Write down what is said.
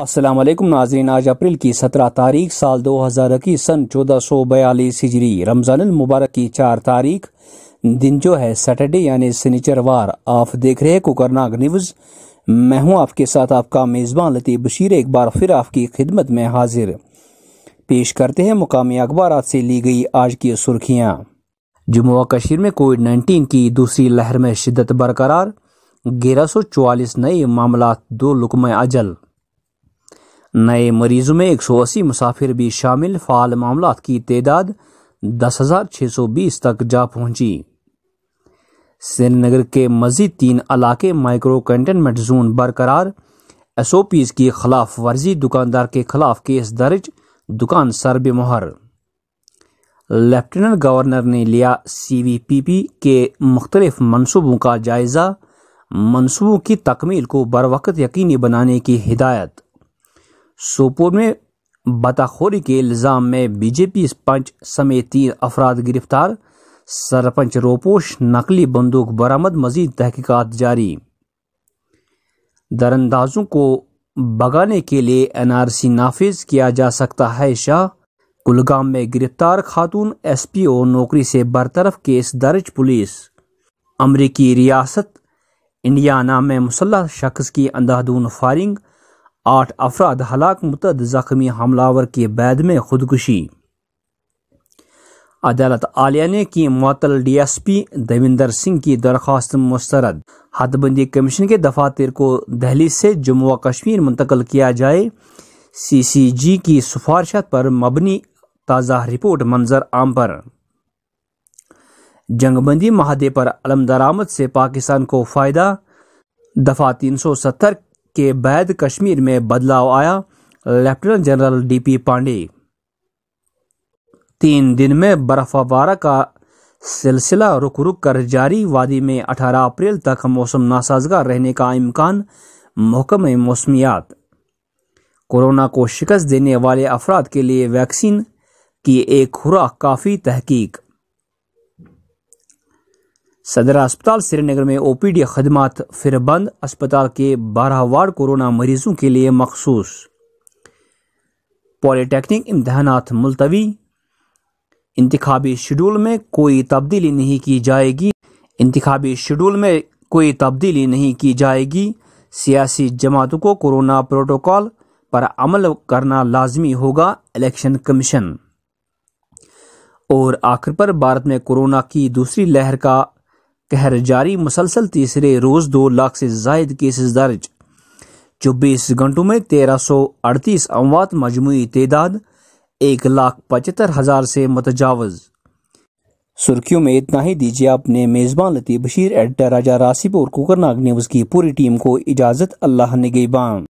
असलम नाजरीन आज अप्रैल की सत्रह तारीख साल दो हज़ार इक्कीस सन चौदह सौ बयालीस हिजरी रमज़ान मुबारक की चार तारीख दिन जो है सैटरडे यानी शनिचरवार आप देख रहे हैं कुकरनाग न्यूज़ मैं हूं आपके साथ आपका मेज़बान लतीफ़ बशीर एक बार फिर आपकी खिदमत में हाजिर पेश करते हैं मुकामी अखबार से ली गई आज की सुर्खियाँ जम्मू कश्मीर में कोविड नाइन्टीन की दूसरी लहर में शिदत बरकरार ग्यारह सौ चवालीस नए मामला दो लुकमय अजल नए मरीजों में एक सौ अस्सी मुसाफिर भी शामिल फाल मामला की तदाद दस हज़ार छः सौ बीस तक जा पहुंची श्रीनगर के मजीद तीन इलाके माइक्रो कंटेनमेंट जोन बरकरार एस ओ पीज़ की खिलाफ वर्जी दुकानदार के खिलाफ केस दर्ज दुकान सर बेमोहर लेफ्टिनेंट गवर्नर ने लिया सी वी पी पी के मुख्तलिफ मनसूबों का जायज़ा मनसूबों की तकमील को बर वक्त यकीनी बनाने की हिदायत सोपोर में बताखोरी के इल्ज़ाम में बीजेपी पंच समेत तीन अफराद गिरफ्तार सरपंच रोपोश नकली बंदूक बरामद मजीद तहकीकत जारी दरअंदाजों को भगाने के लिए एनआरसी नाफिज किया जा सकता है शाह कुलगाम में गिरफ्तार खातून एसपीओ नौकरी से बरतरफ केस दर्ज पुलिस अमरीकी रियासत इंडियाना में मुसल्ह शख्स की अंधाधुन फायरिंग आठ अफराद हलाक मुतद ज़ख्मी हमलावर के बैद में खुदकुशी अदालत आलिया ने की मअतल D S P Devinder Singh की दरख्वास्त मुस्तरद हदबंदी कमीशन के दफातर को दहली से जम्मू कश्मीर मुंतकल किया जाए सी सी जी की सिफारशत पर मबनी ताज़ा रिपोर्ट मंजर आम पर जंगबंदी महादे पर अलम दरामद से पाकिस्तान को फ़ायदा दफा तीन सौ सत्तर के बाद कश्मीर में बदलाव आया लेफ्टिनेंट जनरल डीपी पांडे तीन दिन में बर्फबारा का सिलसिला रुक रुक कर जारी वादी में 18 अप्रैल तक मौसम नासाजगार रहने का इम्कान महकम मौसमियात कोरोना को शिकस्त देने वाले अफराद के लिए वैक्सीन की एक खुराक काफ़ी तहकीक सदर अस्पताल श्रीनगर में ओपीडी खदमात फिर बंद अस्पताल के बारह वार्ड कोरोना मरीजों के लिए मखसूस पॉलीटेक्निक इम्तहान मुलतवी इंतबी शेड्यूल में कोई तब्दीली नहीं की जाएगी इंतबी शेड्यूल में कोई तब्दीली नहीं की जाएगी सियासी जमातों को कोरोना प्रोटोकॉल पर अमल करना लाजमी होगा इलेक्शन कमीशन और आखिर पर भारत में कोरोना की दूसरी लहर का कहर जारी मुसलसल तीसरे रोज़ दो लाख से जायद केसेस दर्ज चौबीस घंटों में तेरह सौ अड़तीस अमवात मजमू तदाद एक लाख पचहत्तर हज़ार से मतजावज़ सुर्खियों में इतना ही दीजिए अपने मेज़बान लतीफ़ बशीर एडिटर राजा रासिब और कुकरनाग न्यूज़ की पूरी टीम को इजाज़त अल्लाह ने गई